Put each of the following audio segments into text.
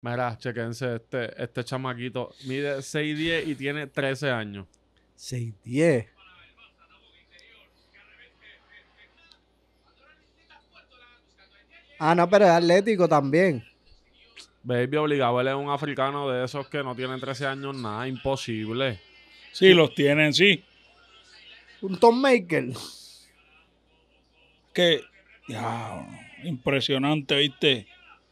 Mira, chequense este, este chamaquito. Mide 6'10 y tiene 13 años. 6'10. Ah, no, pero es atlético también. Baby obligado, él es un africano de esos que no tiene 13 años, nada, imposible. Sí, los tienen, sí. Un Tom Maker. Que, ya, impresionante, ¿viste?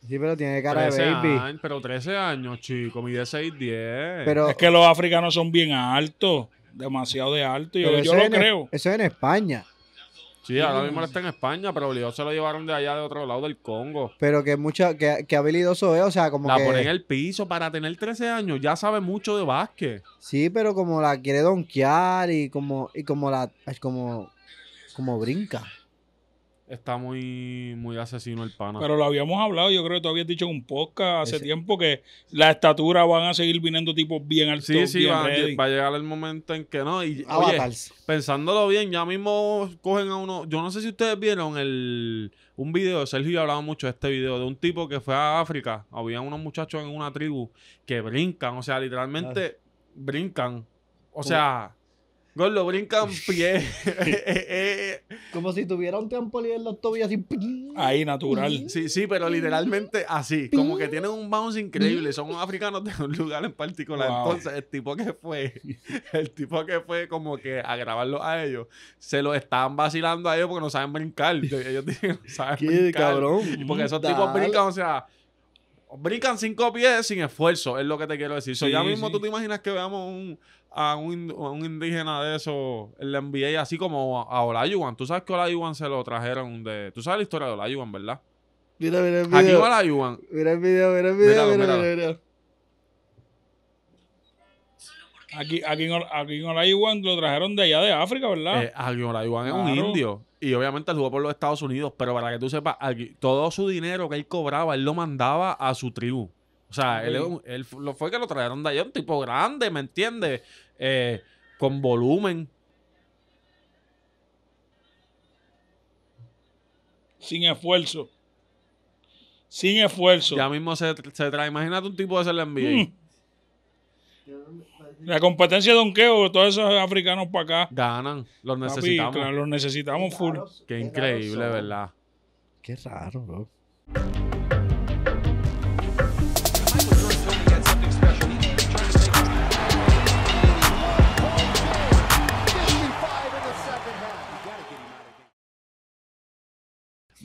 Sí, pero tiene cara de baby. pero 13 años, chico, mide 6, 10. Es que los africanos son bien altos, demasiado de alto. Yo, yo lo e- creo. Eso es en España. Sí, ahora mismo está en España, pero obligado se lo llevaron de allá, de otro lado del Congo. Pero que mucha, que, que habilidoso es, o sea, como La pone en el piso para tener 13 años, ya sabe mucho de básquet. Sí, pero como la quiere donkear y como, y como la. es como. como brinca está muy, muy asesino el pana. Pero lo habíamos hablado, yo creo que tú habías dicho en un podcast hace tiempo que la estatura van a seguir viniendo tipos bien altos. Sí, sí, va, a llegar el momento en que no. Y, oye, pensándolo bien, ya mismo cogen a uno. Yo no sé si ustedes vieron el un video, Sergio ha hablaba mucho de este video, de un tipo que fue a África. Había unos muchachos en una tribu que brincan, o sea, literalmente ah. brincan. O sea. Gol, lo brincan pie. Como si tuviera un trampolín en los tobillos así. Ahí, natural. Sí, sí, pero literalmente así. Como que tienen un bounce increíble. Son africanos de un lugar en particular. Entonces, el tipo que fue, el tipo que fue como que a grabarlo a ellos, se lo estaban vacilando a ellos porque no saben brincar. Ellos saben Qué brincar. cabrón. porque esos tipos brincan, o sea brincan cinco pies sin esfuerzo, es lo que te quiero decir. Sí, ya mismo tú te imaginas que veamos un, a un, indígena de eso, le envié así como a, Tú sabes que Olajuwon se lo trajeron de... Tú sabes la historia de Olajuwon, ¿verdad? Mira, mira el video. Aquí Olajuwon. Mira el video, mira el video, mira, mira, Aquí, aquí, en Olajuwon lo trajeron de allá de África, ¿verdad? Eh, aquí en Olajuwon es un indio. Y obviamente él jugó por los Estados Unidos. Pero para que tú sepas, todo su dinero que él cobraba, él lo mandaba a su tribu. O sea, él, él, él, fue que lo trajeron de allá, un tipo grande, ¿me entiendes? Eh, con volumen. Sin esfuerzo. Sin esfuerzo. Ya mismo se, trae. Imagínate un tipo de ser NBA. Mm. La competencia de donkeo, todos esos africanos para acá. Ganan, los necesitamos. los necesitamos full. Qué, increíble, ¿verdad? Qué raro, bro.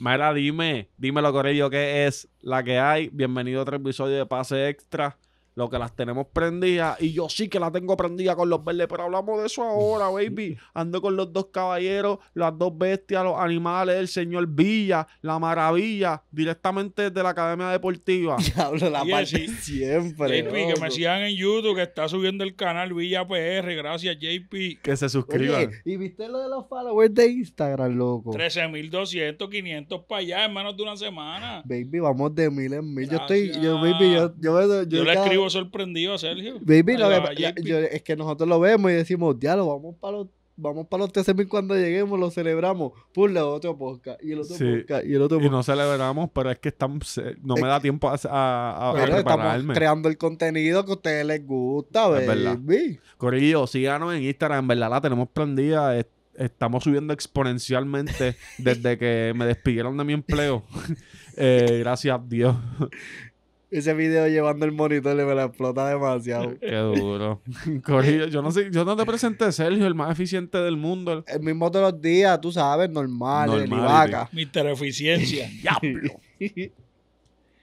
Mira, dime, dímelo, lo que es la que hay? Bienvenido a otro episodio de Pase Extra lo que las tenemos prendidas. Y yo sí que la tengo prendida con los verdes, pero hablamos de eso ahora, baby. Ando con los dos caballeros, las dos bestias, los animales, el señor Villa, la maravilla, directamente de la Academia Deportiva. la siempre. JP, que me sigan en YouTube, que está subiendo el canal Villa PR. Gracias, JP. Que se suscriban. ¿Y viste lo de los followers de Instagram, loco? 13.200, 500 para allá en menos de una semana. Baby, vamos de mil en mil. Yo estoy, yo, baby, yo, yo, le escribo sorprendido a Sergio. es que nosotros lo vemos y decimos, lo vamos para los vamos para los cuando lleguemos, lo celebramos. Pum, la otro podcast y el otro podcast y el otro no celebramos, pero es que estamos, no me da tiempo a, a, creando el contenido que a ustedes les gusta, verdad. Corillo, síganos en Instagram, en verdad la tenemos prendida. estamos subiendo exponencialmente desde que me despidieron de mi empleo. gracias eh, gracias, Dios ese video llevando el monitor le me la explota demasiado. Qué duro. Corillo, yo no sé, yo no te presenté Sergio, el más eficiente del mundo. El mismo de los días, tú sabes, normal, normal vaca. Mister Eficiencia. Diablo.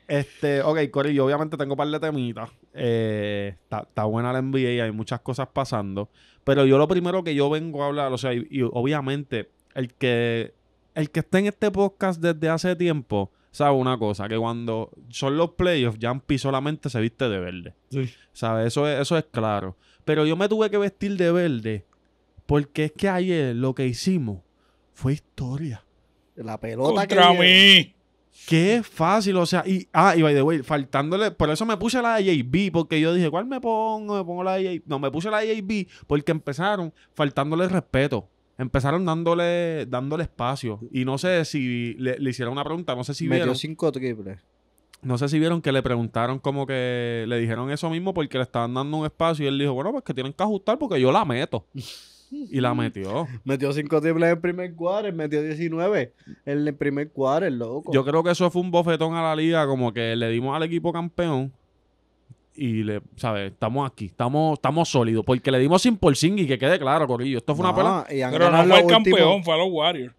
Este, ok, Corillo, obviamente tengo un par de temitas. Eh, está buena la NBA, hay muchas cosas pasando. Pero yo lo primero que yo vengo a hablar, o sea, y, obviamente, el que, el que esté en este podcast desde hace tiempo ¿sabes? Una cosa, que cuando son los playoffs, Jampi solamente se viste de verde. ¿Sabes? Eso es, eso es claro. Pero yo me tuve que vestir de verde porque es que ayer lo que hicimos fue historia. La pelota Contra que... mí! Qué fácil, o sea, y, ah, y by the way, faltándole, por eso me puse la IAB porque yo dije, ¿cuál me pongo? Me pongo la No, me puse la IAB porque empezaron faltándole respeto empezaron dándole, dándole espacio. Y no sé si le, hicieron una pregunta, no sé si Metió vieron. cinco triples. No sé si vieron que le preguntaron como que le dijeron eso mismo porque le estaban dando un espacio y él dijo, bueno, pues que tienen que ajustar porque yo la meto. y la metió. Metió cinco triples en el primer cuadro, metió 19 en el primer el loco. Yo creo que eso fue un bofetón a la liga, como que le dimos al equipo campeón y le, ¿sabes? Estamos aquí, estamos, estamos sólidos, porque le dimos sin por y que quede claro, Corillo. Esto fue una pelota. Pero no fue el campeón, fue a los Warriors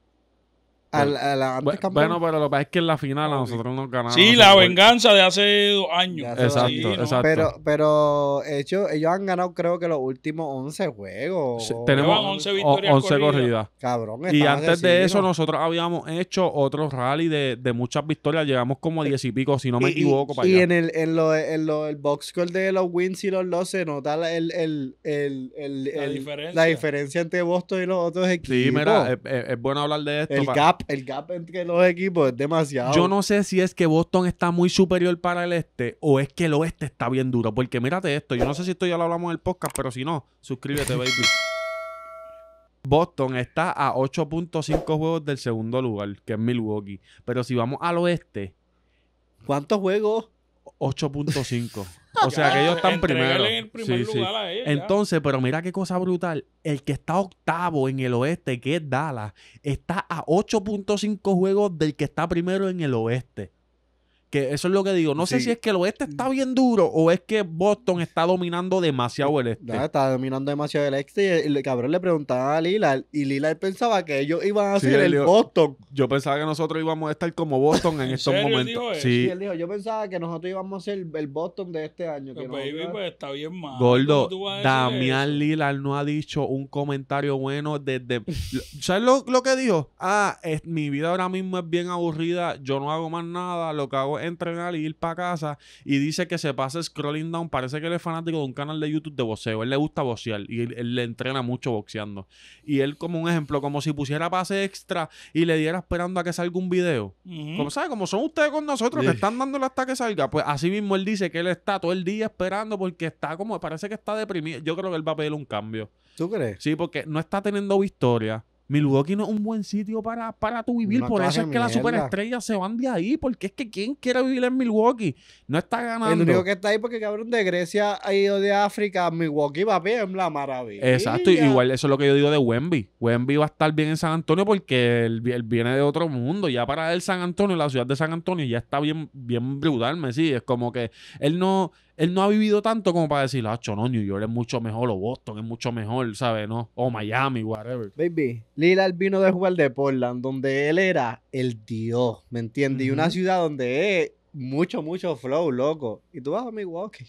bueno, pero lo que pasa es que en la final a nosotros nos ganamos. Sí, la venganza de hace dos años. exacto, exacto. Pero, pero ellos, ellos han ganado creo que los últimos 11 juegos. tenemos 11 victorias 11 corridas. Cabrón, Y antes de eso nosotros habíamos hecho otro rally de, muchas victorias. Llegamos como a 10 y pico, si no me equivoco. Y, en, el, en, lo, en el box score de los wins y los losses se nota el, la, diferencia. entre Boston y los otros equipos. Sí, mira, es, bueno hablar de esto. El gap el gap entre los equipos es demasiado. Yo no sé si es que Boston está muy superior para el este o es que el oeste está bien duro. Porque mírate esto, yo no sé si esto ya lo hablamos en el podcast, pero si no, suscríbete, baby. Boston está a 8.5 juegos del segundo lugar, que es Milwaukee. Pero si vamos al oeste. ¿Cuántos juegos? 8.5. O sea, que ellos están primero. sí, sí. Entonces, pero mira qué cosa brutal. El que está octavo en el oeste, que es Dallas, está a 8.5 juegos del que está primero en el oeste. Que eso es lo que digo. No sé si es que el oeste está bien duro o es que Boston está dominando demasiado el este. está dominando demasiado el este. Y el, cabrón le preguntaba a Lila y Lila pensaba que ellos iban a ser el Boston. Yo pensaba que nosotros íbamos a estar como Boston en estos momentos. Sí. él dijo, yo pensaba que nosotros íbamos a ser el Boston de este año. Que pues, baby, no pues, está bien mal. Gordo, Damián Lilar no ha dicho un comentario bueno desde... ¿Sabes lo, que dijo? Ah, es, mi vida ahora mismo es bien aburrida, yo no hago más nada, lo que hago entrenar y ir para casa. Y dice que se pasa scrolling down. Parece que él es fanático de un canal de YouTube de boxeo. Él le gusta boxear y él, le entrena mucho boxeando. Y él, como un ejemplo, como si pusiera pase extra y le diera esperando a que salga un video. Como sabe, como son ustedes con nosotros que están dándole hasta que salga. Pues así mismo él dice que él está todo el día esperando porque está como, parece que está deprimido. Yo creo que él va a pedir un cambio. ¿Tú crees? Sí, porque no está teniendo victoria. Milwaukee no es un buen sitio para, para tu vivir. Por eso es que las superestrellas se van de ahí. Porque es que ¿quién quiere vivir en Milwaukee? No está ganando. El único que está ahí porque cabrón de Grecia ha ido de África Milwaukee va bien, la maravilla. Exacto. Igual eso es lo que yo digo de Wemby. Wemby va a estar bien en San Antonio porque él, viene de otro mundo. Ya para él San Antonio, la ciudad de San Antonio ya está bien, bien brutal, me Es como que él no él no ha vivido tanto como para decir, ah, no, New York es mucho mejor, o Boston es mucho mejor, ¿sabes? No, o Miami, whatever. Baby, Lillard vino de jugar de Portland, donde él era el dios, ¿me entiendes? Y una ciudad donde es mucho, mucho flow, loco. Y tú vas a Milwaukee.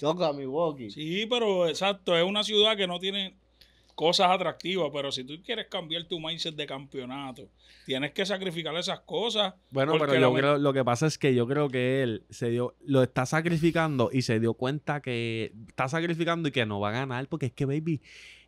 Loco, a Milwaukee. Sí, pero exacto, es una ciudad que no tiene cosas atractivas, pero si tú quieres cambiar tu mindset de campeonato, tienes que sacrificar esas cosas. Bueno, pero lo que pasa es que yo creo que él se dio, lo está sacrificando y se dio cuenta que está sacrificando y que no va a ganar, porque es que baby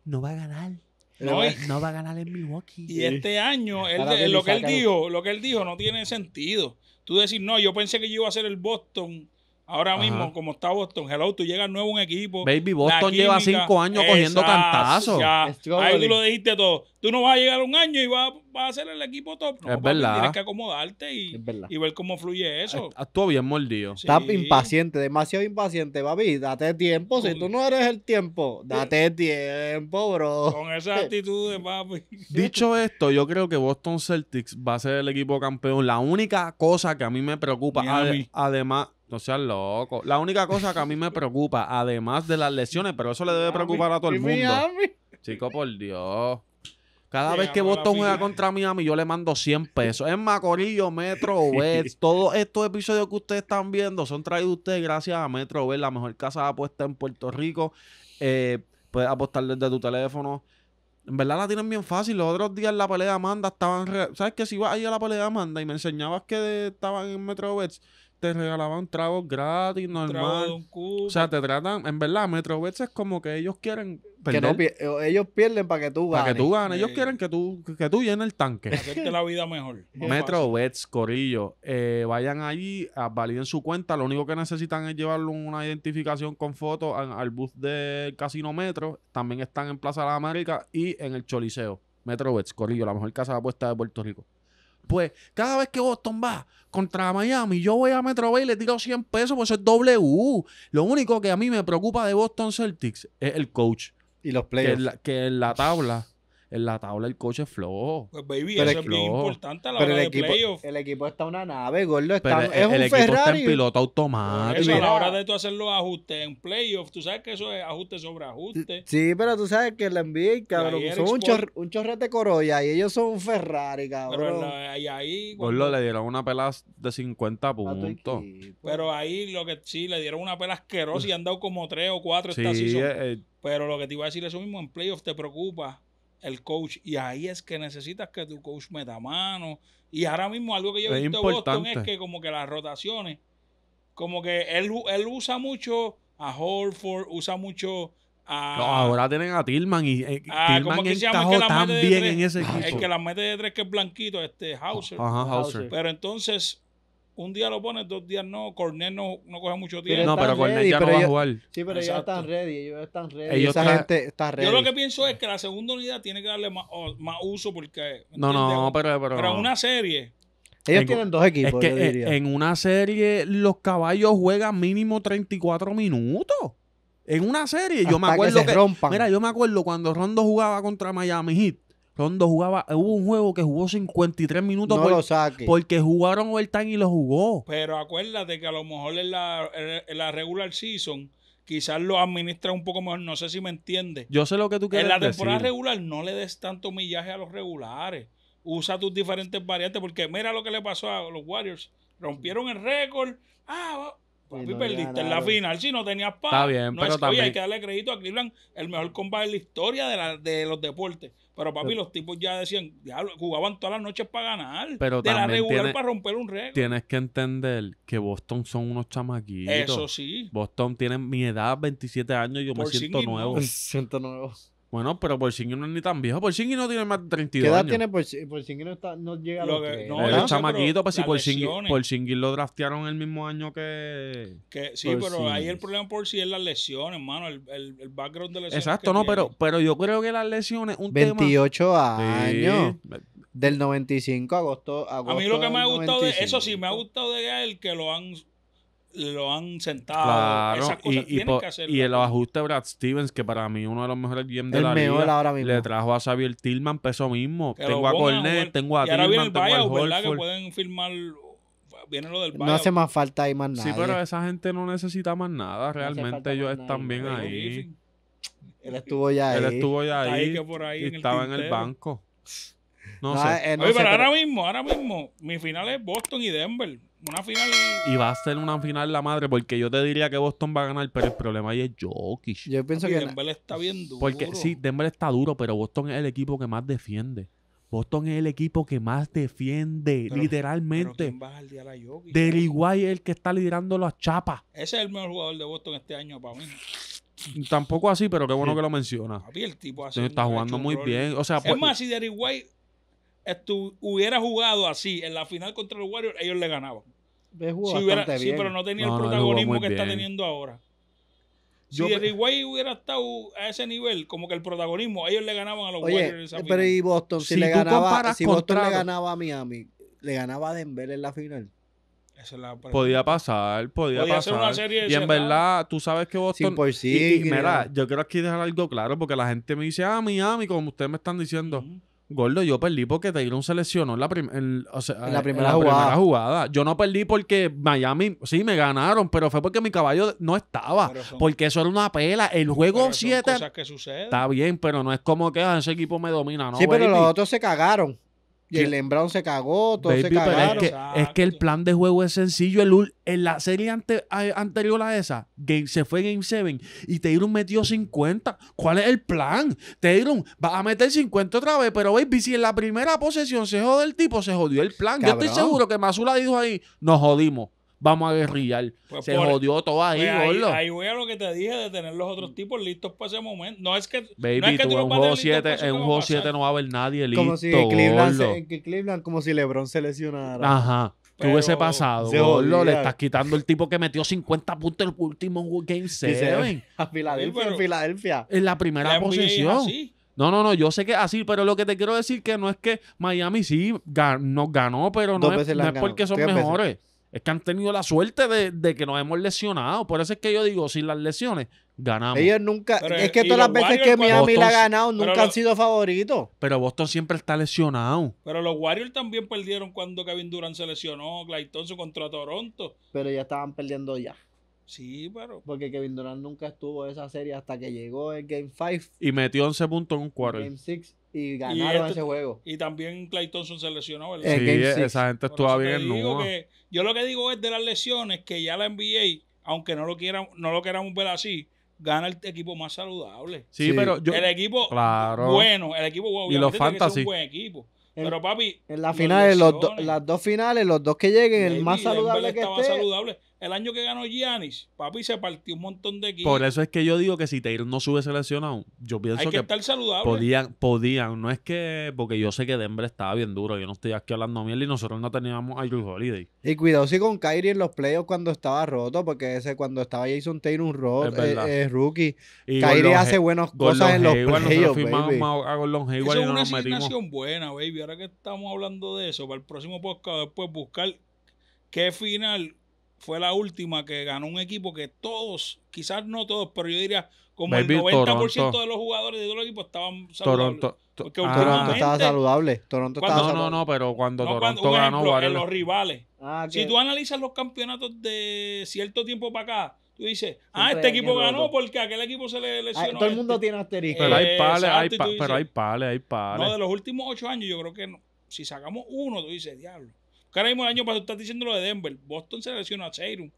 no va a ganar. No, va, a ganar en Milwaukee. Y este año, lo que él dijo, lo que él dijo no tiene sentido. Tú decir, no, yo pensé que yo iba a ser el Boston Ahora mismo, como está Boston, hello, tú llegas nuevo en un equipo. Baby, Boston lleva cinco años cogiendo cantazos. Ahí tú lo dijiste todo. Tú no vas a llegar un año y vas, a ser el equipo top. es verdad. Tienes que acomodarte y, ver cómo fluye eso. Actúa bien mordido. Estás impaciente, demasiado impaciente, papi. Date tiempo. Si tú no eres el tiempo, date tiempo, bro. Con esa actitud, papi. Dicho esto, yo creo que Boston Celtics va a ser el equipo campeón. La única cosa que a mí me preocupa, además no seas loco. La única cosa que a mí me preocupa, además de las lesiones, pero eso le debe preocupar a todo el mundo. Chico, por Dios. Cada vez que Boston juega contra Miami, yo le mando 100 pesos. Es Macorillo, Metro OBS. Todos estos episodios que ustedes están viendo son traídos ustedes gracias a Metro la mejor casa de apuesta en Puerto Rico. Eh, puedes apostar desde tu teléfono. En verdad la tienen bien fácil. Los otros días la pelea de Amanda estaban. ¿Sabes qué? Si vas ahí a la pelea de Amanda y me enseñabas que estaban en Metro te regalaban trago gratis, normal. o sea, te tratan, en verdad, Metrobets es como que ellos quieren ellos pierden para que tú ganes. Para que tú ganes, ellos quieren que tú, que tú llenes el tanque. Hacerte la vida mejor. Metrobets, Corillo, eh, vayan allí, ah, validen su cuenta, lo único que necesitan es llevarlo una identificación con foto al, bus del Casino Metro, también están en Plaza de la América y en el Choliseo. Metrobets, Corillo, la mejor casa de apuestas de Puerto Rico. Pues cada vez que Boston va contra Miami, yo voy a Metro Bay y le tiro 100 pesos, pues ser es W. Lo único que a mí me preocupa de Boston Celtics es el coach. Y los players. Que, que en la tabla en la tabla el coche flojo. Pues baby, eso es, bien importante a la hora el equipo, El equipo está una nave, gordo. Está, es el, un el equipo está en piloto automático. Eso, a la hora de tú hacer los ajustes en playoff, tú sabes que eso es ajuste sobre ajuste. Sí, pero tú sabes que la NBA, cabrón, son un, un, chorrete corolla y ellos son un Ferrari, cabrón. Pero ahí... Gordo, le dieron una pela de 50 puntos. Pero ahí lo que sí, le dieron una pela asquerosa y han dado como 3 o 4 sí, eh, eh. pero lo que te iba a decir es eso mismo, en playoff te preocupa el coach. Y ahí es que necesitas que tu coach me da mano. Y ahora mismo algo que yo he visto en Boston es que como que las rotaciones, como que él, él usa mucho a Horford, usa mucho a... ahora tienen a Tillman y eh, ah, Tillman encajó tan bien en ese equipo. El que la mete de tres que es blanquito, este Hauser. Pero entonces un día lo pones, dos días no. Cornel no, coge mucho tiempo. no, pero Cornel ya no va a jugar. Sí, pero ellos están ready. Ellos están ready. esa gente está ready. Yo lo que pienso es que la segunda unidad tiene que darle más, oh, más uso porque. No, no, pero. Pero, pero una serie. Ellos tienen dos equipos. diría. en una serie los caballos juegan mínimo 34 minutos. En una serie, yo me acuerdo que, Mira, yo me acuerdo cuando Rondo jugaba contra Miami Heat, Rondo jugaba, hubo un juego que jugó 53 minutos no porque jugaron overtime y lo jugó. Pero acuérdate que a lo mejor en la, regular season quizás lo administra un poco mejor, no sé si me entiende. Yo sé lo que tú quieres decir. En la temporada regular no le des tanto millaje a los regulares. Usa tus diferentes variantes porque mira lo que le pasó a los Warriors. Rompieron el récord. Ah, Papi, perdiste en la final si no tenías paz. Está bien, pero también. hay que darle crédito a Cleveland, el mejor combate de la historia de, la, de los deportes. Pero papi, los tipos ya decían, jugaban todas las noches para ganar. Pero de la regular para romper un récord. Tienes que entender que Boston son unos chamaquitos. Eso sí. Boston tiene mi edad, 27 años, y yo me siento nuevo. Me siento nuevo. Bueno, pero por Porzingis no es ni tan viejo. Por Porzingis no tiene más de 32 años. ¿Qué edad años. tiene Porzingis? No, está, no llega a lo que, por No, el chamaquito, pues, si lo draftearon el mismo año que... que sí, pero ahí el problema por sí es las lesiones, hermano. El, el, el, background de lesiones Exacto, no, pero, pero yo creo que las lesiones un 28 años. Del 95 agosto, agosto. A mí lo que me ha gustado Eso sí, me ha gustado de él que lo han lo han sentado. y, el ajuste de Brad Stevens, que para mí uno de los mejores GM de la liga, ahora mismo. le trajo a Xavier Tillman peso mismo. tengo a Cornet, tengo a Tillman, Que pueden firmar... Viene lo del buyout. No hace más falta ahí más nada. Sí, pero esa gente no necesita más nada. Realmente ellos están bien ahí. Él estuvo ya ahí. Él estuvo ya ahí. y estaba en el banco. No, sé. Eh, eh, Oye, pero ahora mismo, ahora mismo, mi final es Boston y Denver una final. Y va a ser una final la madre, porque yo te diría que Boston va a ganar, pero el problema ahí es Jokic. Yo pienso que. Denver está bien duro. Porque sí, Denver está duro, pero Boston es el equipo que más defiende. Boston es el equipo que más defiende, literalmente. Pero va Del es el que está liderando las chapas. Ese es el mejor jugador de Boston este año para mí. Tampoco así, pero qué bueno que lo menciona. el tipo está jugando muy bien. O sea, es pues, más, si Derry hubiera jugado así en la final contra los Warriors, ellos le ganaban. Sí, pero no tenía el protagonismo que está teniendo ahora. si el hubiera estado a ese nivel, como que el protagonismo, ellos le ganaban a los Warriors. En eh, pero y Boston, si, le ganaba, si Boston le ganaba a Miami, le ganaba a Denver en la final. podía pasar, podía, pasar. y en ¿ah? verdad, tú sabes que Boston. Sí, mira, yo quiero aquí dejar algo claro porque la gente me dice, ah, Miami, como ustedes me están diciendo. Gordo, yo perdí porque Taylor seleccionó en la, la, primera, jugada. Yo no perdí porque Miami, sí, me ganaron, pero fue porque mi caballo no estaba. porque eso era una pela. El juego 7. Está bien, pero no es como que ah, ese equipo me domina, ¿no? Sí, pero los otros se cagaron el Brown se cagó, todo se cagaron. Es que, el plan de juego es sencillo. El, en la serie anterior a esa, game, se fue Game 7 y Taylor metió 50. ¿Cuál es el plan? Taylor va a meter 50 otra vez, pero baby, si en la primera posesión se jode el tipo, se jodió el plan. Yo estoy seguro que Mazula dijo ahí, nos jodimos vamos a guerrillar. Pues se jodió todo ahí, pues ahí, voy a lo que te dije de tener los otros tipos listos para ese momento. No es que. Baby, no es que tú, en un juego 7, en un juego 7 no va a haber nadie listo. Como si Cleveland, Cleveland, como si LeBron se lesionara. Ajá. ¿Qué hubiese pasado? Gollo, le estás quitando el tipo que metió 50 puntos en el último Game 7. A Filadelfia, en Filadelfia. En la primera posición. No, no, no, yo sé que así, pero lo que te quiero decir que no es que Miami sí ganó, pero no es, porque son mejores es que han tenido la suerte de, que nos hemos lesionado. Por eso es que yo digo, sin las lesiones, ganamos. Ellos nunca, es que todas las veces que Miami la ha ganado, nunca han sido favoritos. Pero Boston siempre está lesionado. Pero los Warriors también perdieron cuando Kevin Durant se lesionó, Clayton contra Toronto. Pero ya estaban perdiendo ya. Sí, pero. Porque Kevin Durant nunca estuvo en esa serie hasta que llegó el Game 5. Y metió 11 puntos en un cuarto Game 6 y ganaron este ese juego. Y también Clay Thompson se lesionó, ¿verdad? Sí, esa gente estuvo bien en Yo lo que digo es de las lesiones que ya la NBA, aunque no lo quieran, no lo queramos ver así, gana el equipo más saludable. Sí, pero yo, el equipo bueno, el equipo bueno, y los fantasy. un buen equipo. pero papi, en la final, los las dos finales, los dos que lleguen, el más saludable que esté. Más saludable el año que ganó Giannis, papi se partió un montón de equipos. Por eso es que yo digo que si Taylor no sube seleccionado, yo pienso que, estar saludable. Podían, podían, no es que, porque yo sé que Denver estaba bien duro, yo no estoy aquí hablando miel y nosotros no teníamos a Drew Holiday. Y cuidado si con Kyrie en los playoffs cuando estaba roto, porque ese cuando estaba Jason Taylor un roto, es eh, eh, rookie, Kyrie hace buenas cosas en los playoffs, igual a nos Es una asignación buena, baby, ahora que estamos hablando de eso, para el próximo podcast después buscar qué final fue la última que ganó un equipo que todos, quizás no todos, pero yo diría como el 90% de los jugadores de los equipos estaban saludables. Toronto, ah. estaba saludable. Toronto estaba no, saludable. no, no, pero cuando Toronto ganó ejemplo, en los rivales. Ah, si tú analizas los campeonatos de cierto tiempo para acá, tú dices, ah, este equipo ganó porque porque aquel equipo se le lesionó. todo el mundo este, tiene asterisco. Pero hay pales, hay pero hay pales, hay pales. No, de los últimos ocho años yo creo que no. si sacamos uno, tú dices, diablo mismo año pasado estás diciendo lo de Denver. Boston se lesionó a Seirum.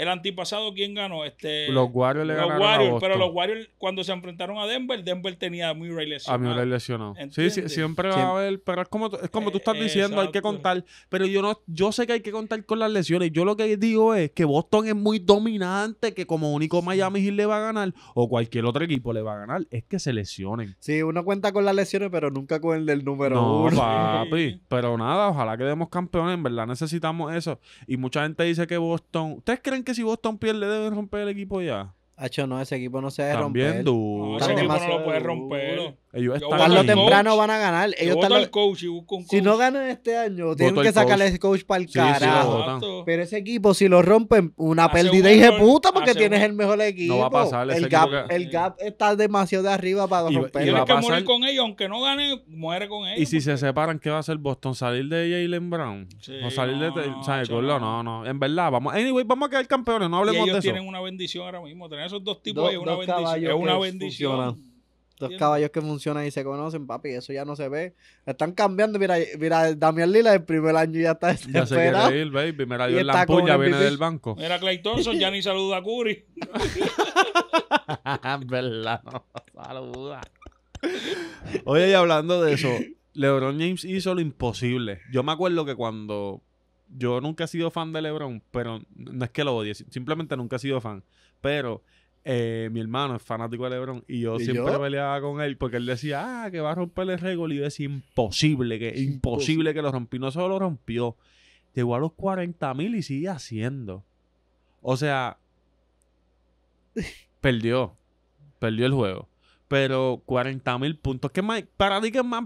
El antipasado, ¿quién ganó? Este, los Warriors le ganaron Pero los Warriors, cuando se enfrentaron a Denver, Denver tenía a Murray lesionado. A Sí, sí, siempre va a haber. Pero es como, es como tú estás eh, diciendo, hay que contar. Pero yo no yo sé que hay que contar con las lesiones. Yo lo que digo es que Boston es muy dominante, que como único Miami y le va a ganar, o cualquier otro equipo le va a ganar, es que se lesionen. Sí, uno cuenta con las lesiones, pero nunca con el del número no, uno. Papi, pero nada, ojalá que demos campeones. En verdad necesitamos eso. Y mucha gente dice que Boston. ¿Ustedes creen que que si Boston pierde deben romper el equipo ya? Hacho, no, ese equipo no se debe También romper. Duro. No, ese equipo no lo puede romper. Ellos están lo temprano van a ganar. Ellos yo voto al coach y busco un coach. Si no ganan este año, tienen que sacarle el coach para el sí, carajo. Pero ese equipo, si lo rompen, una hace pérdida un puta porque tienes el mejor equipo. No va a pasar. El, gap, el gap está demasiado de arriba para romperlo. Tienes que morir con ellos, aunque no gane, muere con ellos. Y si se separan, ¿qué va a hacer Boston? ¿Salir de Jalen Brown? No o salir de. ¿Sabes? No, no, no. En verdad, vamos. Anyway, vamos a quedar campeones, no hablemos de eso. Ellos tienen una bendición ahora mismo, tener esos dos tipos es, una dos bendición, Dos caballos que funcionan y se conocen, papi, eso ya no se ve. Están cambiando, mira, mira Damián Lila el primer año ya está desesperado. Ya se quiere ir, baby. Mira, dio la ampolla viene del banco. Mira, Clay Thompson ya ni saluda a Curry. verdad, saluda. Oye, y hablando de eso, LeBron James hizo lo imposible. Yo me acuerdo que cuando... Yo nunca he sido fan de LeBron, pero no es que lo odie, simplemente nunca he sido fan. Pero eh, mi hermano es fanático de LeBron y yo siempre peleaba con él porque él decía, ah, que va a romper el récord. Y yo decía, imposible, que imposible, que lo rompí. No solo lo rompió, llegó a los 40.000 y sigue haciendo. O sea, perdió. Perdió el juego. Pero 40 mil puntos. que más? Para ti, ¿qué más?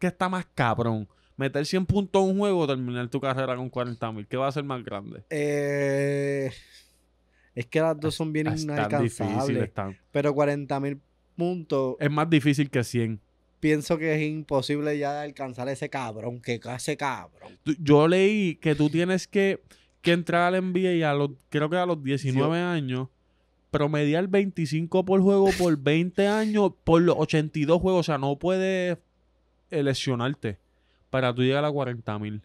está más cabrón? ¿Meter 100 puntos en un juego o terminar tu carrera con 40 mil? ¿Qué va a ser más grande? Eh. Es que las dos son bien inalcanzables. Pero 40 mil puntos. Es más difícil que 100. Pienso que es imposible ya alcanzar ese cabrón, que ese cabrón. Yo leí que tú tienes que, que entrar al NBA y a los, creo que a los 19 años, años promediar 25 por juego por 20 años por los 82 juegos. O sea, no puedes lesionarte para tú llegar a 40 mil.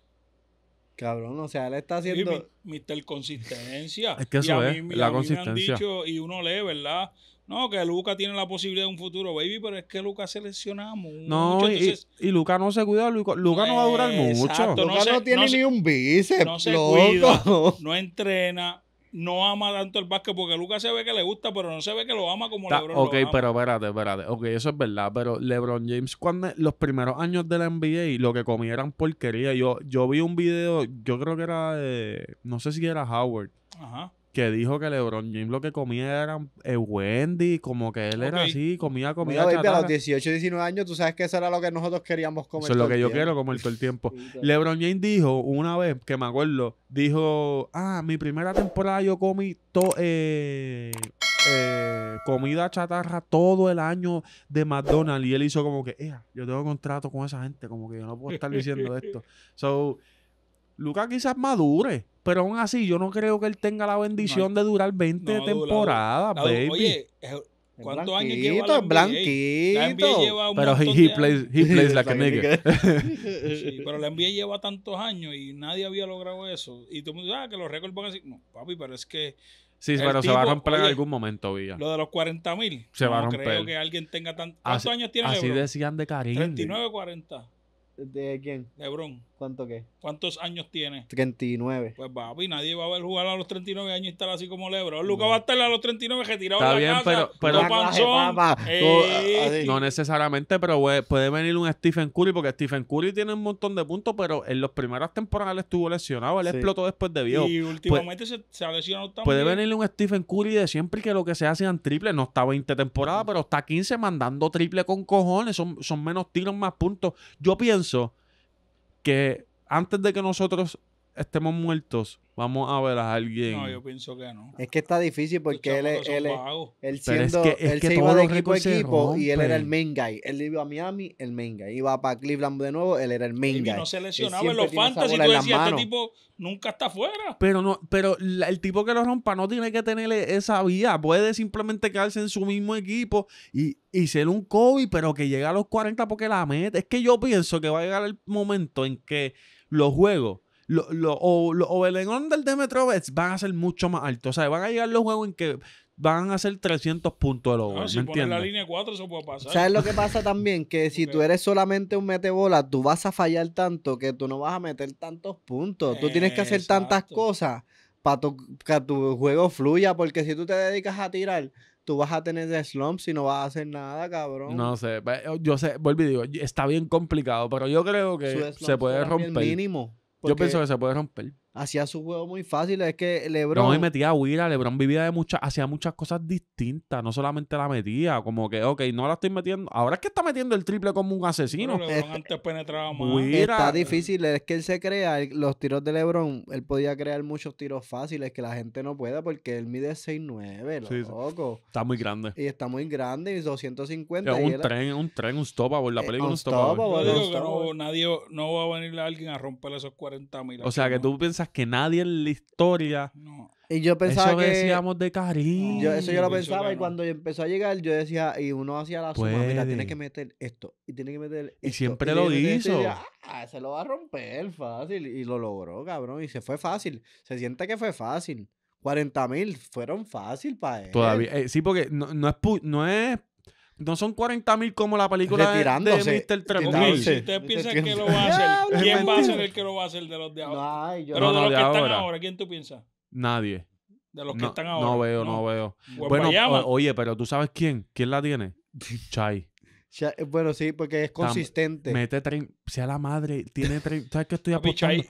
Cabrón, o sea, él está haciendo. Mister Consistencia. es que y a mí, la Me han dicho, y uno lee, ¿verdad? No, que Luca tiene la posibilidad de un futuro, baby, pero es que Luca se lesionamos mucho. No, y, Luca no se cuida, Luca, no va a durar mucho. Luca no, tiene ni un bíceps. No se cuida, no entrena, no ama tanto el básquet porque Lucas se ve que le gusta, pero no se ve que lo ama como LeBron. Ok, pero espérate, espérate. Ok, eso es verdad, pero LeBron James, cuando los primeros años de la NBA, lo que comía eran porquería. Yo, yo vi un video, yo creo que era de. No sé si era Howard. Ajá que dijo que LeBron James lo que comía era eh, Wendy, como que él era así, comía comida Mira, a los 18, 19 años, tú sabes que eso era lo que nosotros queríamos comer. Eso es lo que yo quiero comer todo el tiempo. LeBron James dijo una vez, que me acuerdo, dijo, ah, mi primera temporada yo comí eh, eh, comida chatarra todo el año de McDonald's. Y él hizo como que, yo tengo contrato con esa gente, como que yo no puedo estar diciendo esto. So, Lucas quizás madure, pero aún así yo no creo que él tenga la bendición de durar 20 temporadas, baby. Oye, eh, ¿cuántos años lleva el Blanquito. pero he, he, plays, he plays like a sí, pero la NBA lleva tantos años y nadie había logrado eso. Y tú me dices, ah, que los récords van a decir, no, papi, pero es que... Sí, pero se va a romper en algún momento, Villa. Lo de los 40 mil. Se no va a romper. creo que alguien tenga tantos... ¿Cuántos años tiene Así decían de Karim. 39, 40. ¿De quién? Lebron. ¿Cuánto qué? ¿Cuántos años tiene? 39. Pues papi, nadie va a ver jugar a los 39 años y estar así como Lebron. Luca va a estar a los 39 retirado Está de la bien, casa, pero, pero eh, no necesariamente, pero puede venir un Stephen Curry, porque Stephen Curry tiene un montón de puntos, pero en las primeras temporadas estuvo lesionado, él explotó después de viejo. Y pues, últimamente se, ha lesionado también. Puede venirle un Stephen Curry de siempre que lo que se sean triples. no está 20 temporadas, pero está 15 mandando triple con cojones, son, son menos tiros, más puntos. Yo pienso que antes de que nosotros estemos muertos, vamos a ver a alguien. No, yo pienso que no. Es que está difícil porque él, él, es de equipo a equipo y él era el main guy. Él iba a Miami, el main guy. Iba para Cleveland de nuevo, él era el main guy. Y no se lesionaba en los fantasy. Tú decías, este tipo nunca está afuera. Pero, no, pero el tipo que lo rompa no tiene que tener esa vía. Puede simplemente quedarse en su mismo equipo y, y ser un Kobe, pero que llega a los 40 porque la mete. Es que yo pienso que va a llegar el momento en que los juegos o, lo, o, el under de van a ser mucho más altos. O sea, van a llegar los juegos en que van a ser 300 puntos de over. entiendes? si la línea 4, eso puede pasar. ¿Sabes lo que pasa también? Que si tú eres solamente un metebola, tú vas a fallar tanto que tú no vas a meter tantos puntos. tú tienes que hacer tantas cosas para que tu juego fluya, porque si tú te dedicas a tirar, tú vas a tener de slumps y no vas a hacer nada, cabrón. No sé, yo sé, vuelvo y digo, está bien complicado, pero yo creo que se puede romper. El mínimo. Yo pienso que se puede romper hacía su juego muy fácil. Es que LeBron. No, y metía a LeBron vivía de muchas. Hacía muchas cosas distintas. No solamente la metía. Como que, ok, no la estoy metiendo. Ahora es que está metiendo el triple como un asesino. LeBron antes penetraba más. Está difícil. Es que él se crea. Los tiros de LeBron. Él podía crear muchos tiros fáciles que la gente no pueda porque él mide 6'9. lo loco. Está muy grande. Y está muy grande. Y 250. Es un tren, un tren, eh, un La película un no, nadie, no va a venirle a alguien a romper esos 40 mil. O sea, que tú piensas que nadie en la historia. Y yo pensaba eso que. decíamos de cariño. eso yo lo pensaba y cuando empezó a llegar, yo decía, y uno hacía la suma, mira, tiene que meter esto y tiene que meter. Esto, y siempre lo hizo. Ah, se lo va a romper fácil. Y lo logró, cabrón. Y se fue fácil. Se siente que fue fácil. 40 mil fueron fácil para él. Todavía, eh, sí, porque no, no, es no es no son 40.000 como la película de, de Mr. Tremor. Si ustedes piensa que lo va a hacer, ¿quién va a ser el que lo va a hacer de los de ahora? Pero de los que están ahora, ¿quién tú piensas? Nadie. De los que están ahora. No veo, no, pues veo. Bueno, oye, pero tú sabes quién. ¿Quién la tiene? Chai. Eh, bueno, sí, porque es consistente. mete 30. Sea la madre. Tiene 30. ¿Sabes qué estoy apostando?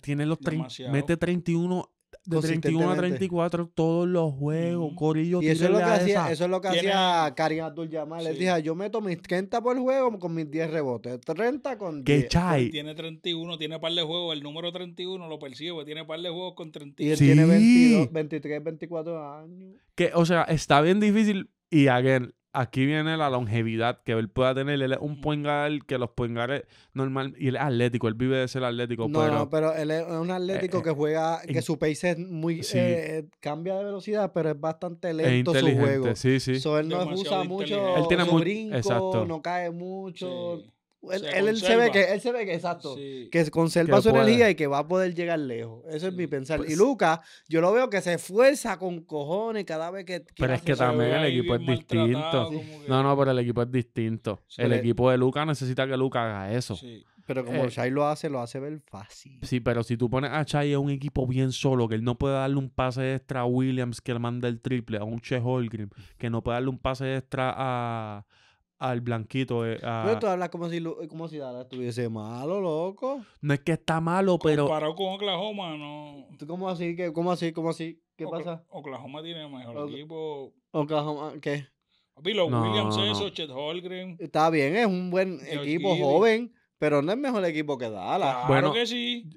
Tiene los 30. Mete 31 de 31 a 34 todos los juegos, Corillo. Y eso es lo que hacía, eso es lo que hacía Karim Abdul Jamal Les dije, yo meto mis 30 por el juego con mis 10 rebotes, 30 con 10. que Chai? Tiene 31, tiene par de juegos, el número 31 lo percibo, tiene par de juegos con 31. Y él tiene 22, 23, 24 años. Que o sea, está bien difícil y again, aquí viene la longevidad que él pueda tener. Él es un mm. puengal que los puengales normal y él es atlético, él vive de ser atlético. No, pero, él es un atlético eh, que juega, eh, que su pace es muy, eh, cambia de velocidad, pero es bastante lento su juego. Sí, sí. So, él no usa mucho, él tiene su exacto. no cae mucho, él, se, ve que, él ve que, exacto, que conserva su energía y que va a poder llegar lejos. Eso es mi pensar. y pues Luca yo lo veo que se esfuerza con cojones cada vez que. Pero es que también el equipo es distinto. No, no, pero el equipo es distinto. el equipo de Luca necesita que Luca haga eso. Pero como eh, lo hace, lo hace ver fácil. Sí, pero si tú pones a Chai a un equipo bien solo, que él no puede darle un pase extra a Williams que le manda el triple, a un Che Holgrim, que no puede darle un pase extra a al blanquito. Eh, a... Pero pues, tú hablas como si, como si Dallas estuviese malo, loco. No es que está malo, pero. Comparado con Oklahoma, no. ¿Tú cómo así? ¿Qué, ¿Cómo así? ¿Cómo así? ¿Qué pasa? Oklahoma tiene mejor equipo. Oklahoma, ¿qué? Pilo no, Williams, no. eso, Chet Holgren. Está bien, es un buen equipo joven. Pero no es mejor equipo que Dallas. Claro bueno, que sí.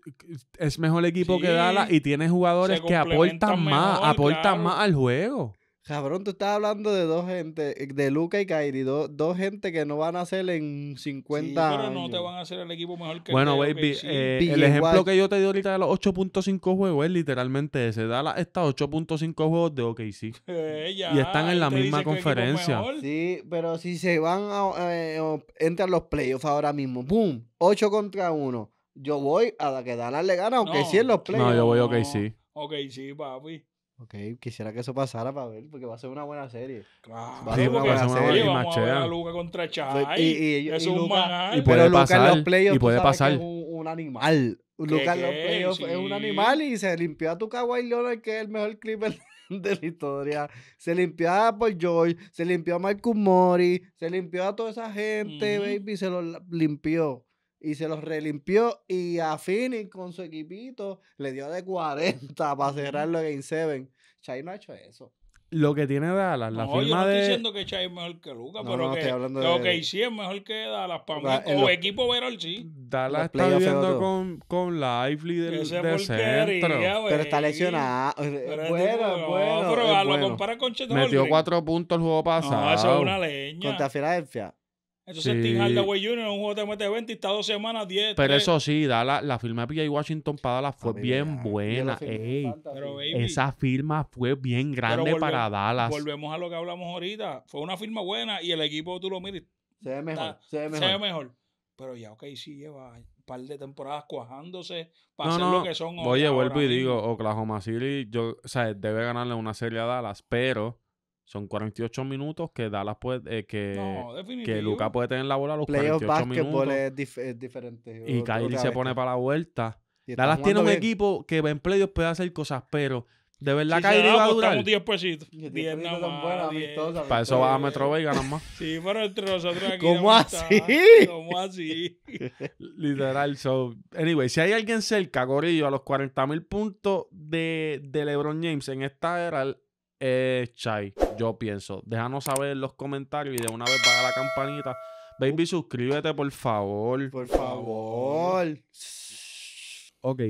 Es mejor equipo que Dallas y tiene jugadores que aportan más, aportan más al juego. Cabrón, tú estás hablando de dos gente, eh, de Luca y Kairi, dos gente que no van a hacer en 50 sí, pero años. no te van a hacer el equipo mejor que Bueno, baby, eh, el ejemplo que yo te di ahorita de los 8.5 juegos es literalmente ese. Da estas 8.5 juegos de OKC. Eh, y están en la misma conferencia. Sí, pero si se van a, eh, entran los playoffs ahora mismo, ¡boom! 8 contra 1. Yo voy a la que Dallas le gana, aunque sí en los playoffs. No, yo voy a OKC. OKC, papi. Ok, quisiera que eso pasara para ver, porque va a ser una buena serie. Claro. Va a ser una buena serie. Vamos a ver a Luca contra Chai. Y, y, es y un Y puede pasar. y puede pasar. Es un, animal. Luca en los playoffs es un animal y se limpió a tu Kawhi Leonard, que es el mejor clipper de la historia. Se limpió a Paul George, se limpió a Marcus Mori, se limpió a toda esa gente, baby, se lo limpió y se los relimpió y a Phoenix con su equipito le dio de 40 para cerrarlo en Game 7. Chai no ha hecho eso. Lo que tiene Dallas, la no, firma yo no estoy diciendo que Chai es mejor que Lucas, pero que, lo que hicieron es mejor que Dallas para mí. O equipo Verol sí. Dallas está haciendo con, con la Lively del, de centro. Pero está lesionado. Eh, pero bueno, bueno, pero es lo compara con Chet Metió cuatro puntos el juego pasado. No, eso es una leña. Contra Filadelfia. Entonces sí. Tim Hardaway Jr. en un juego de mt 20 y está dos semanas, 10. Pero eso sí, Dallas, la firma de P.J. Washington para Dallas fue bien buena. Ey, esa firma fue bien grande para Dallas. Volvemos a lo que hablamos ahorita. Fue una firma buena y el equipo, tú lo mires. Se ve mejor. se ve mejor. Se mejor. Pero ya, ok, sí lleva un par de temporadas cuajándose para hacer lo que son. Oye, vuelvo y digo, Oklahoma City, yo, o sea, debe ganarle una serie a Dallas, pero son 48 minutos que Dallas puede, eh, que, que Lucas puede tener la bola a los 48 minutos. Es, es diferente. Y Kyrie se pone para la vuelta. Dallas tiene un equipo que en playoffs puede hacer cosas, pero de verdad si va a durar. 10 pesitos. 10 nada más. Para eso va a Metro Bay y ganas más. sí, pero entre nosotros aquí. ¿Cómo así? ¿Cómo así? Literal. So, anyway, si hay alguien cerca, Gorillo, a los 40 puntos de, de LeBron James en esta era, eh, Chai, yo pienso. Déjanos saber en los comentarios y de una vez para la campanita. Baby, uh. suscríbete, por favor. Por favor. Ok.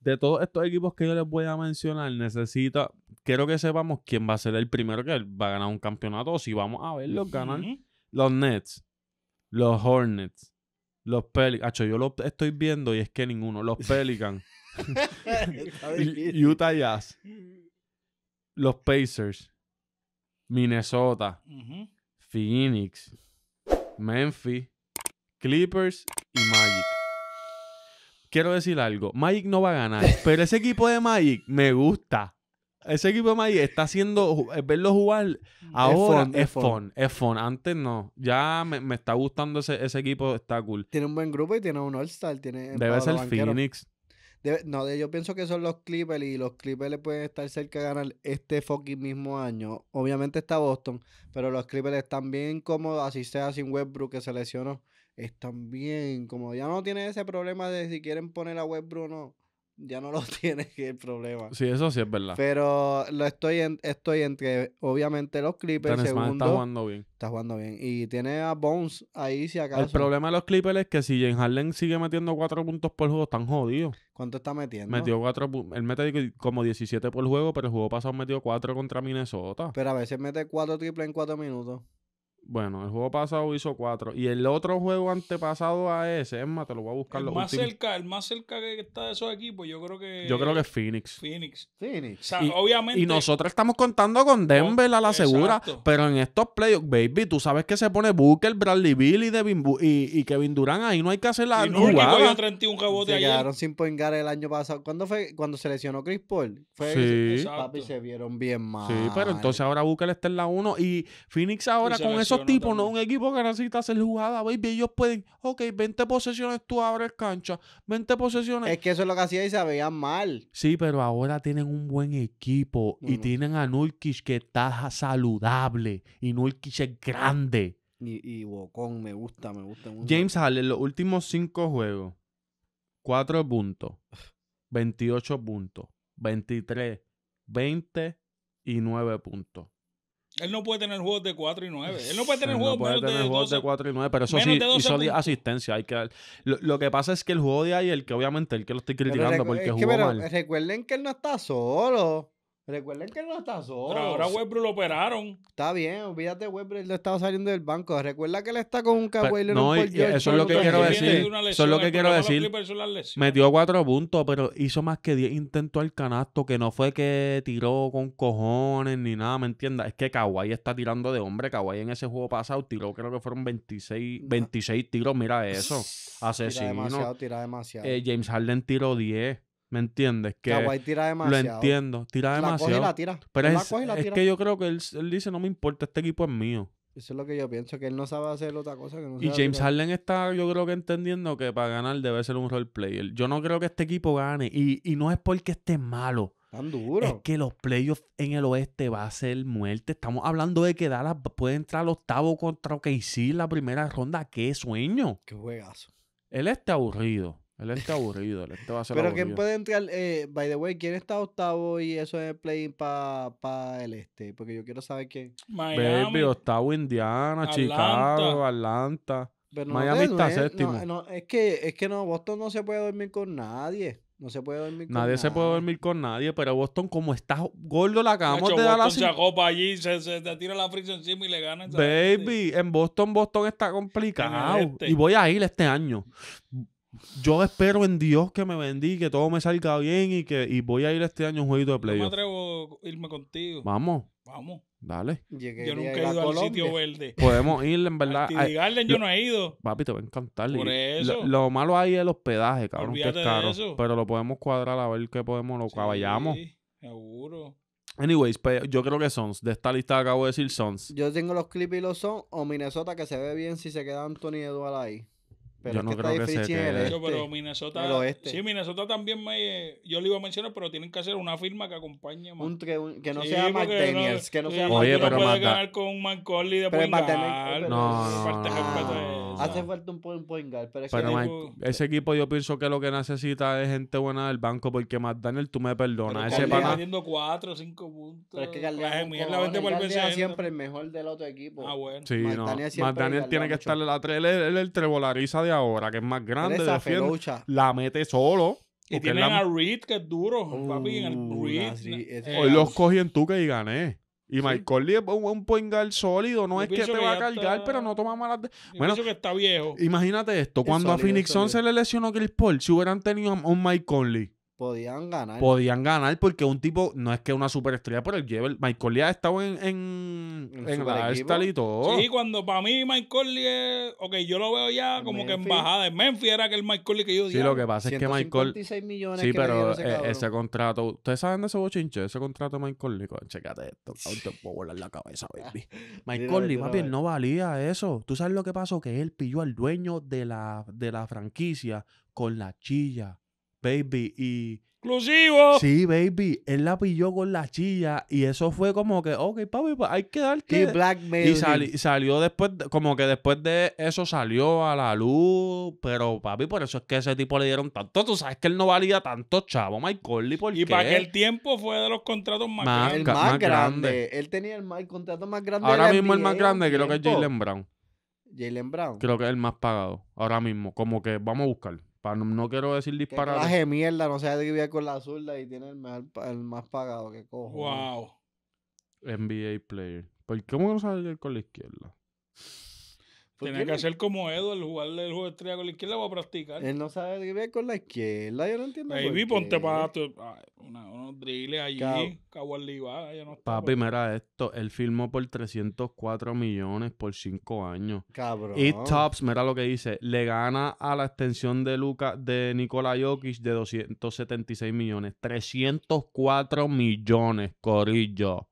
De todos estos equipos que yo les voy a mencionar, necesita. Quiero que sepamos quién va a ser el primero que va a ganar un campeonato. si vamos a ver, los ganan. Los Nets, los Hornets, los Pelicans. yo lo estoy viendo y es que ninguno. Los Pelicans. Utah Jazz los Pacers, Minnesota, Phoenix, Memphis, Clippers y Magic. Quiero decir algo, Magic no va a ganar, pero ese equipo de Magic me gusta. Ese equipo de Magic está haciendo, eh, verlo jugar ahora es fun, es fun. Antes no, ya me, está gustando ese, ese, equipo, está cool. Tiene un buen grupo y tiene un All-Star. Debe ser Phoenix no, de, yo pienso que son los Clippers y los Clippers pueden estar cerca de ganar este fucking mismo año. Obviamente está Boston, pero los Clippers están bien cómodos, así sea sin Westbrook que se Están bien Como Ya no tienen ese problema de si quieren poner a Westbrook o no ya no lo tiene que el problema. Sí, eso sí es verdad. Pero lo estoy en, estoy entre, obviamente, los Clippers. segundo, está jugando bien. Está jugando bien. Y tiene a Bones ahí si acaso. El problema de los Clippers es que si Jen Harden sigue metiendo cuatro puntos por juego, están jodidos. ¿Cuánto está metiendo? Metió puntos Él mete como 17 por juego, pero el juego pasado metió cuatro contra Minnesota. Pero a veces mete cuatro triples en cuatro minutos. Bueno, el juego pasado hizo cuatro Y el otro juego antepasado a ese, es te lo voy a buscar. El, más, cerca, el más cerca que está de esos equipos, yo creo que. Yo creo que es Phoenix. Phoenix. Phoenix. y, obviamente. Y nosotros estamos contando con Denver a la segura. Pero en estos playoffs, baby, tú sabes que se pone Booker, Bradley Bill y, y, y, Kevin Durant. Ahí no hay que hacer la. Y no, 31 Se quedaron sin poingar el año pasado. ¿Cuándo fue? Cuando se lesionó Chris Paul. Fue sí. Eh, papi, se vieron bien mal. Sí, pero entonces ahora Booker está en la 1. Y Phoenix ahora con ese esos tipos no un equipo que necesita hacer jugada, baby. Ellos pueden, ok, 20 posesiones tú abres cancha, 20 posesiones. Es que eso es lo que hacía y se veían mal. Sí, pero ahora tienen un buen equipo y tienen a Nurkic que está saludable y Nurkic es grande. Y, y me gusta, me gusta mucho. James en los últimos 5 juegos, 4 puntos, 28 puntos, 23, 20 y 9 puntos. Él no puede tener juegos de 4 y 9. Él no puede tener, juegos, puede tener de juegos, de, 4 y 9, pero eso sí y solo asistencia. Hay que, lo, que pasa es que el juego de ayer, que obviamente el que lo estoy criticando porque es que, pero, mal. Recuerden que él no está solo. Recuerden que no está solo. ahora Westbrook lo operaron. Está bien, olvídate Westbrook, él estaba saliendo del banco. Recuerda que él está con un Kawhi No, eso es lo que quiero decir. eso es lo que quiero decir. Metió cuatro puntos, pero hizo más que diez intentos al canasto, que no fue que tiró con cojones ni nada, ¿me entiendes? Es que Kawhi está tirando de hombre. Kawhi en ese juego pasado tiró, creo que fueron 26, 26 tiros, mira eso. Asesino. Tira demasiado, tira demasiado. Eh, James Harden tiró 10. ¿Me entiendes? Que pues, tira Lo entiendo, tira demasiado. Pero es, que yo creo que él, dice, no me importa, este equipo es mío. Eso es lo que yo pienso, que él no sabe hacer otra cosa que no Y James Harden está, yo creo que entendiendo que para ganar debe ser un role player. Yo no creo que este equipo gane. Y, no es porque esté malo. Tan duro. Es que los playoffs en el oeste va a ser muerte. Estamos hablando de que Dallas puede entrar al octavo contra OKC la primera ronda. ¡Qué sueño! ¡Qué juegazo! Él está aburrido. Él está aburrido, él te va a ser Pero ¿quién puede entrar? Eh, by the way, ¿quién está octavo y eso es play para pa el este? Porque yo quiero saber quién. Miami. Baby, octavo Indiana, Chicago, Atlanta. Miami está séptimo. No, es, que, es que no, Boston no se puede dormir con nadie. No se puede dormir con nadie. Nadie se puede dormir con nadie, pero Boston, como está gordo, la acabamos de dar la se acopa allí, se, se, te tira la fricción encima y le gana. Baby, en Boston, Boston está complicado. Este. Y voy a ir este año yo espero en Dios que me bendiga, que todo me salga bien y que y voy a ir este año a un jueguito de playoff. Yo me atrevo a irme contigo. Vamos. Vamos. Dale. yo nunca he ido al sitio verde. Podemos ir, en verdad. Y yo no he ido. Papi, te va a encantar. Por eso. Lo, malo ahí es el hospedaje, cabrón, que es caro. Pero lo podemos cuadrar a ver qué podemos, lo sí, caballamos. Seguro. Anyways, yo creo que Sons. De esta lista acabo de decir Sons. Yo tengo los clips y los Sons. O Minnesota, que se ve bien si se queda Anthony Eduardo ahí. Pero yo no creo que sea quede. Este. pero Minnesota, sí, Minnesota también me, yo le iba a mencionar, pero tienen que hacer una firma que acompañe Un que no sea Martínez no, que no sea Oye, pero no ganar con Mark de pero No, no, Hace falta un Poingal pero, ese equipo yo pienso que lo que necesita es gente buena del banco porque McDaniel tú me perdonas, ese pana haciendo 4 o 5 puntos. Pero es que es pues, siempre el mejor del otro equipo. Ah, bueno. Sí, no. McDaniel tiene que estar la él el trebolariza ahora, que es más grande, la mete solo. Y tienen a Reed, que es duro, uh, Hoy los cogí en que y gané. Y Mike Conley es un point sólido. No es que te va a cargar, pero no toma malas. que está viejo. Imagínate esto: cuando a Phoenix Sun se le lesionó Chris Paul, si hubieran tenido un Mike Conley Podían ganar. Podían ganar porque un tipo, no es que una superestrella, pero el lleva. Michael Lee ha estado en, en, en, y todo. Sí, cuando para mí Michael Lee es. Ok, yo lo veo ya como que embajada bajada. Memphis era que el Michael Lee que yo Sí, lo que pasa es que Michael. millones sí, pero eh, ese, contrato. ¿Ustedes saben de ese bochinche? Ese contrato de Michael Lee. Checate esto, ahorita te puedo volar la cabeza, baby. Michael Lee, papi, no valía eso. ¿Tú sabes lo que pasó? Que él pilló al dueño de la, de la franquicia con la chilla. Baby, y... ¡Exclusivo! Sí, baby. Él la pilló con la chilla y eso fue como que, ok, papi, pues hay que darte... Y blackmail. Y salió después, como que después de eso salió a la luz, pero papi, por eso es que ese tipo le dieron tanto. Tú sabes que él no valía tanto, chavo, Michael, ¿y por Y para aquel tiempo fue de los contratos más, más grandes. El más, grande. Él tenía el, contrato más grande Ahora mismo el más grande creo que es Jalen Brown. Jalen Brown. Creo que es el más pagado. Ahora mismo, como que vamos a buscarlo no, quiero decir disparar Que mierda, no sea de que con la zurda y tiene el, más pagado, que cojo. Wow. NBA player. ¿Por qué no sale con la izquierda? Pues Tiene que hacer como Edo, el jugarle el juego de estrella con la izquierda va a practicar. Él no sabe qué con la izquierda, yo no entiendo. Ahí vi, ponte para unos drills allí, no Papi, pues. mira esto, él firmó por 304 millones por 5 años. Cabrón. Y Tops, mira lo que dice, le gana a la extensión de Luca, de Nikola Jokic de 276 millones. 304 millones, Corillo.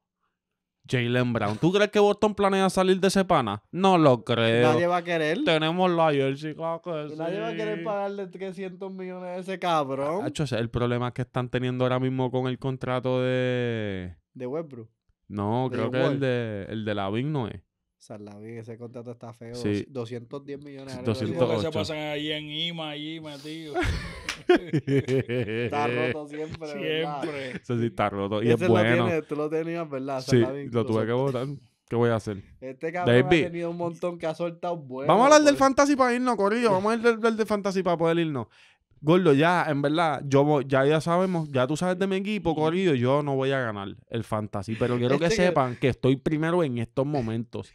Jalen Brown. ¿Tú crees que Boston planea salir de ese pana? No lo creo. Nadie va a querer. Tenemos la jersey, claro que Nadie va a querer pagarle 300 millones a ese cabrón. Hacho, es el problema que están teniendo ahora mismo con el contrato de... De Westbrook. No, creo que el de, el de wing no es. Salavín, ese contrato está feo. 210 millones de dólares. se pasan ahí en IMA, IMA, tío. está roto siempre. Siempre. sí, está roto. Y, ese es bueno. Lo tú lo tenías, ¿verdad? sí, lo tuve que votar. ¿Qué voy a hacer? Este cabrón ha tenido un montón que ha soltado bueno. Vamos a hablar del fantasy para irnos, Corillo. Vamos a hablar del fantasy para poder irnos. Gordo, ya, en verdad, yo ya, ya sabemos, ya tú sabes de mi equipo, Corillo, yo no voy a ganar el fantasy, pero quiero que, sepan que estoy primero en estos momentos.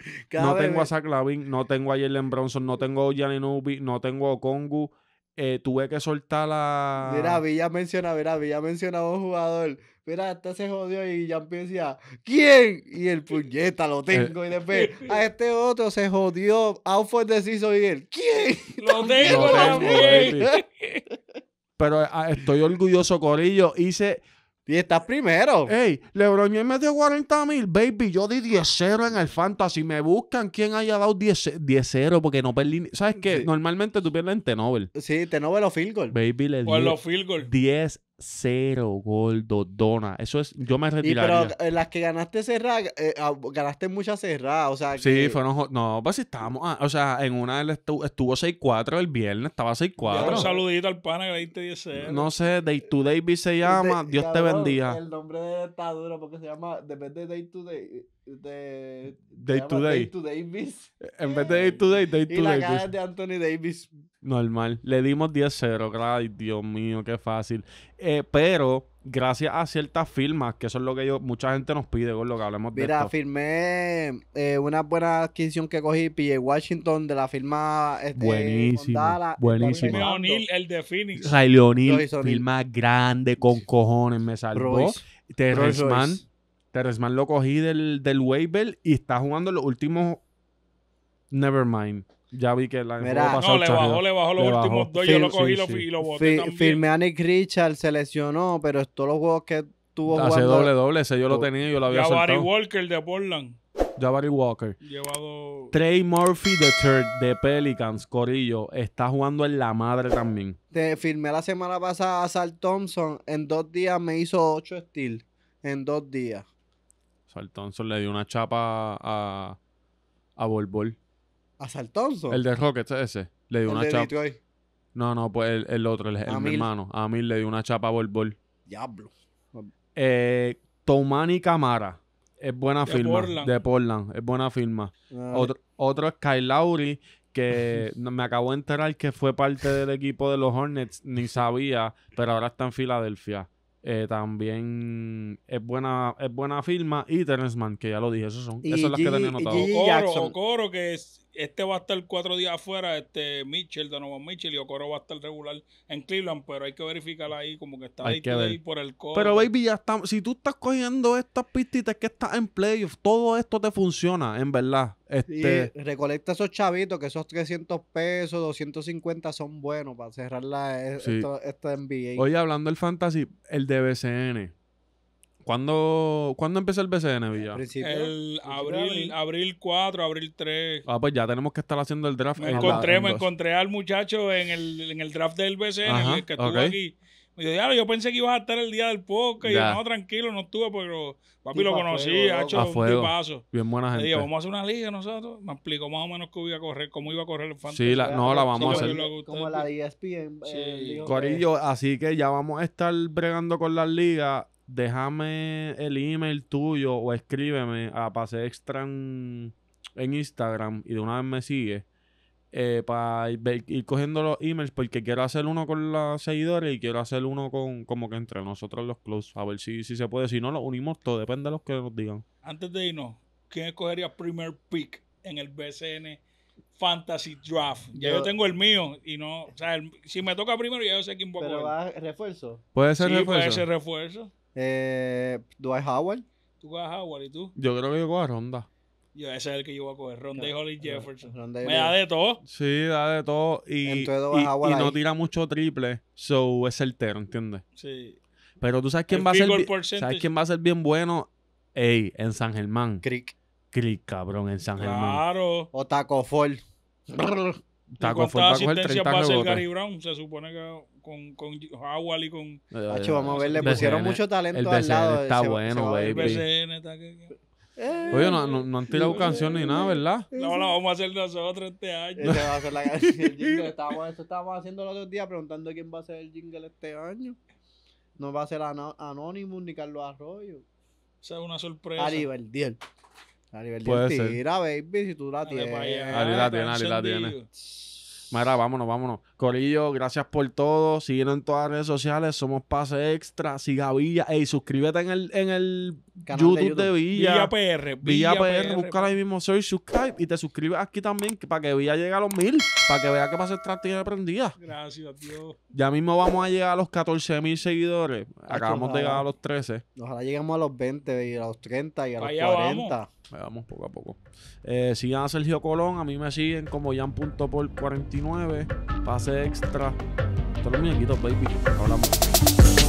no tengo a Zach no tengo a Jalen Bronson, no tengo a Yaninubi, no tengo a Kongu. Eh, tuve que soltar la. Mira, Villa menciona, mira, Villa a un jugador. Mira, hasta este se jodió y ya empieza. ¿quién? Y el puñeta lo eh, tengo. Y después, a este otro se jodió. fue deciso y él, ¿quién? Lo tengo, Pero ah, estoy orgulloso, Corillo. Hice y estás primero. Ey, LeBron James me dio 40 mil, baby. Yo di 10-0 en el Fantasy. Me buscan quien haya dado 10-0 porque no perdí. ¿Sabes qué? Normalmente tú pierdes en Tenovel. Sí, Tenovel o Field Baby le di O en los Field 10 cero, gordo, dona. Eso es, yo me retiraría. Y pero eh, las que ganaste cerradas, eh, ah, ganaste muchas cerradas, o sea. Que... Sí, fueron, no, pues estábamos, ah, o sea, en una estuvo, 6-4 el viernes, estaba 6-4. Un saludito al pana que le diste 10 No sé, Day to Day se llama, Dios te bendiga. El nombre está duro porque se llama, depende de Day to Day. De, day, to day. day to Davis. En vez de Day to Day, Day to Davis. Y la cara de Anthony Davis. Normal. Le dimos 10-0. Dios mío, qué fácil. Eh, pero gracias a ciertas firmas, que eso es lo que yo, mucha gente nos pide, con lo que hablamos Mira, de Mira, firmé eh, una buena adquisición que cogí, PJ Washington, de la firma. Este, buenísimo. Dala, buenísimo. el de Phoenix. firma grande, con cojones, me salvó. Teresman Teresman lo cogí del, del y está jugando los últimos. Nevermind. Ya vi que la Mira, no, le bajó, le bajó los últimos dos. yo lo cogí y lo boté. Firmé a Nick Richard se lesionó, pero todos los juegos que tuvo Hace doble doble, ese yo lo tenía yo lo había soltado. Barry Walker de Portland. Jabari Walker. Llevado... Trey Murphy de Third de Pelicans, Corillo, está jugando en la madre también. Te firmé la semana pasada a Sal Thompson. En dos días me hizo 8 steals. En dos días. Sal Thompson le dio una chapa a, a Bol ¿A El de Rockets, ese. Le dio una chapa. No, no, pues el, otro, el, mi hermano. A mí le dio una chapa a Bol. Diablo. Eh, Tomani Camara. Es buena firma. De Portland. Es buena firma. Ah. Otro, otro es Kyle Lowry, que me acabo de enterar que fue parte del equipo de los Hornets. Ni sabía, pero ahora está en Filadelfia. Eh, también es buena, es buena firma. Y Terence Man, que ya lo dije, esos son. Y esas las que tenía notado. Coro, Coro, que es, este va a estar cuatro días afuera, este Mitchell, de nuevo Mitchell y O'Coro va a estar regular en Cleveland, pero hay que verificar ahí como que está ahí, por el COVID. Pero baby, ya si tú estás cogiendo estas pistitas que estás en playoff, todo esto te funciona, en verdad. Y este recolecta esos chavitos, que esos 300 pesos, 250 son buenos para cerrar la, e, esta NBA. Oye, hablando del fantasy, el de BCN ¿Cuándo, empezó el BCN, Villa? el abril, abril 4, abril 3. Ah, pues ya tenemos que estar haciendo el draft. Me, ah, encontré, me encontré al muchacho en el, en el draft del BCN, que estuvo aquí. Me dijo, ya, yo pensé que ibas a estar el día del poker. Y yo, no, tranquilo, no estuve, pero papi lo conocí, ha hecho un paso. Bien buena gente. Le vamos a hacer una liga nosotros. Me explicó más o menos cómo iba a correr, cómo iba a correr el fantasy. Sí, la, no, la vamos a hacer. Como la ESPN. E eh, sí. Eh, Corillo, así que ya vamos a estar bregando con las ligas déjame el email tuyo o escríbeme a Pase Extra en, Instagram y de una vez me sigue. Eh, para ir, cogiendo los emails porque quiero hacer uno con los seguidores y quiero hacer uno con como que entre nosotros los clubs, A ver si, si se puede. Si no, lo unimos todo Depende de los que nos digan. Antes de irnos, ¿quién escogería primer pick en el BCN Fantasy Draft? Ya yo, tengo el mío y no... O sea, si me toca primero ya yo sé quién va a ¿Pero va refuerzo? Puede ser sí, puede ser refuerzo. Eh, Dwight Howard. ¿Tú coges Howard y tú? Yo creo que yo cojo a Ronda. Yo, ese es el que yo voy a coger. Ronda y Holly Jefferson. Me da de todo. Sí, da de todo. Y, y, no tira mucho triple. So es certero, ¿entiendes? Sí. Pero tú sabes quién va a ser. ¿Sabes quién va a ser bien bueno? Ey, en San Germán. Crick. Crick, cabrón, en San Germán. Claro. O Taco Ford. con fue bajo el 30 a Gary Brown? Se supone que con, con y con... Eh, Hacho, vamos a ver, le pusieron mucho talento al lado. está bueno, El BCN está... bueno, eh, Oye, no, eh, no, han tirado canción ni nada, ¿verdad? No, la vamos a hacer nosotros este año. Este va a la el jingle. Estábamos, haciendo el otro día preguntando quién va a hacer el jingle este año. No va a ser Anonymous ni Carlos Arroyo. O sea, una sorpresa. el Verdiel. A nivel Puede de tira, baby, si tú la tienes. la ah, tiene, la tiene. Mira, vámonos, vámonos. Corillo, gracias por todo. Síguenos en todas las redes sociales. Somos Pase Extra. Siga Villa. Ey, suscríbete en el, en el YouTube, de Villa. Villa PR. Villa, PR. ahí mismo. soy subscribe. Y te suscribes aquí también para que Villa llegue a los mil. Para que vea que Pase Extra tiene prendida. Gracias, Dios. Ya mismo vamos a llegar a los 14 mil seguidores. Acabamos de llegar a los 13. Ojalá lleguemos a los 20 y a los 30 y a los 40. Vamos poco a poco. Eh, sigan a Sergio Colón. A mí me siguen como ya en punto por 49 Pase extra. Todos los muñequitos, baby. Hablamos.